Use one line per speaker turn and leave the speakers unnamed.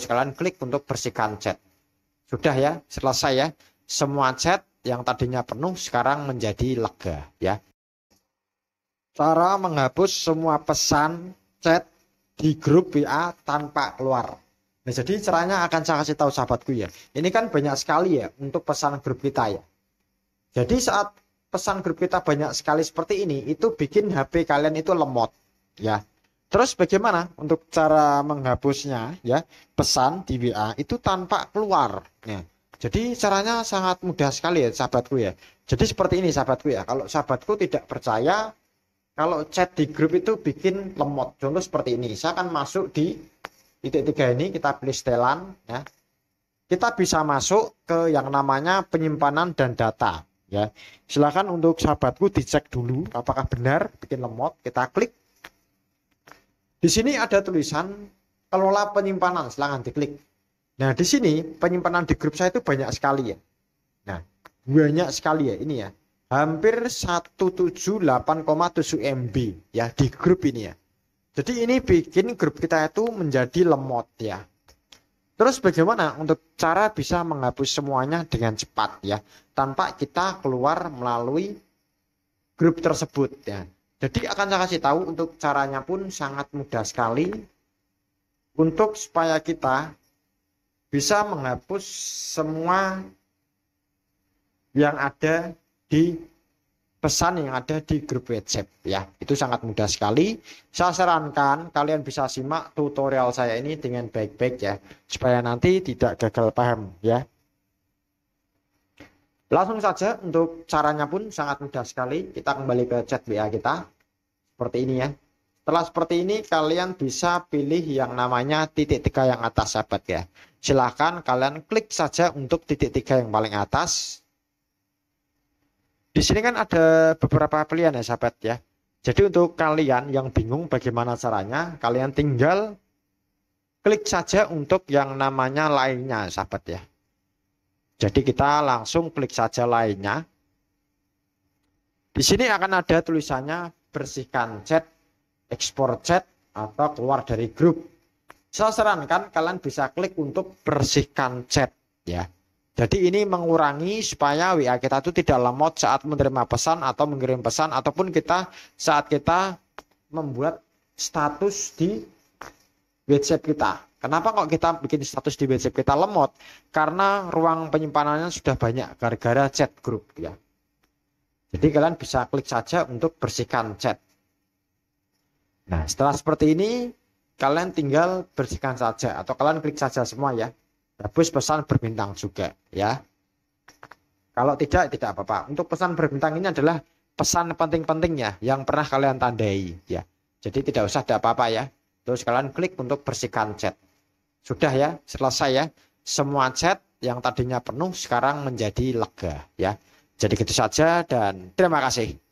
terus kalian klik untuk bersihkan chat sudah ya selesai ya semua chat yang tadinya penuh sekarang menjadi lega ya cara menghapus semua pesan chat di grup WA tanpa keluar Nah, jadi caranya akan saya kasih tahu sahabatku ya. Ini kan banyak sekali ya untuk pesan grup kita ya. Jadi saat pesan grup kita banyak sekali seperti ini, itu bikin HP kalian itu lemot ya. Terus bagaimana untuk cara menghapusnya ya pesan di WA itu tanpa keluar ya. Jadi caranya sangat mudah sekali ya sahabatku ya. Jadi seperti ini sahabatku ya. Kalau sahabatku tidak percaya kalau chat di grup itu bikin lemot. Contoh seperti ini. Saya akan masuk di titik tiga ini kita pilih setelan ya. Kita bisa masuk ke yang namanya penyimpanan dan data ya. Silakan untuk sahabatku dicek dulu apakah benar bikin lemot. Kita klik di sini ada tulisan kelola penyimpanan, silahkan diklik. Nah, di sini penyimpanan di grup saya itu banyak sekali ya. Nah, banyak sekali ya ini ya. Hampir 178,7 MB ya di grup ini ya. Jadi ini bikin grup kita itu menjadi lemot ya. Terus bagaimana untuk cara bisa menghapus semuanya dengan cepat ya, tanpa kita keluar melalui grup tersebut ya. Jadi akan saya kasih tahu untuk caranya pun sangat mudah sekali untuk supaya kita bisa menghapus semua yang ada di pesan yang ada di grup WhatsApp ya. Itu sangat mudah sekali. Saya sarankan kalian bisa simak tutorial saya ini dengan baik-baik ya supaya nanti tidak gagal paham ya. Langsung saja untuk caranya pun sangat mudah sekali. Kita kembali ke chat WA kita. Seperti ini ya. Setelah seperti ini kalian bisa pilih yang namanya titik tiga yang atas sahabat ya. Silahkan kalian klik saja untuk titik tiga yang paling atas. Di sini kan ada beberapa pilihan ya sahabat ya. Jadi untuk kalian yang bingung bagaimana caranya, kalian tinggal klik saja untuk yang namanya lainnya sahabat ya. Jadi kita langsung klik saja lainnya. Di sini akan ada tulisannya bersihkan chat, ekspor chat, atau keluar dari grup. Saya sarankan kalian bisa klik untuk bersihkan chat ya. Jadi ini mengurangi supaya WA kita itu tidak lemot saat menerima pesan atau mengirim pesan ataupun kita saat kita membuat status di WhatsApp kita. Kenapa kok kita bikin status di WhatsApp kita lemot? Karena ruang penyimpanannya sudah banyak gara-gara chat grup ya. Jadi kalian bisa klik saja untuk bersihkan chat. Nah, setelah seperti ini kalian tinggal bersihkan saja atau kalian klik saja semua ya. Hapus pesan berbintang juga ya. Kalau tidak tidak apa-apa. Untuk pesan berbintang ini adalah pesan penting-pentingnya yang pernah kalian tandai ya. Jadi tidak usah ada apa-apa ya. Terus kalian klik untuk bersihkan chat. Sudah ya, selesai ya. Semua chat yang tadinya penuh sekarang menjadi lega ya. Jadi gitu saja dan terima kasih.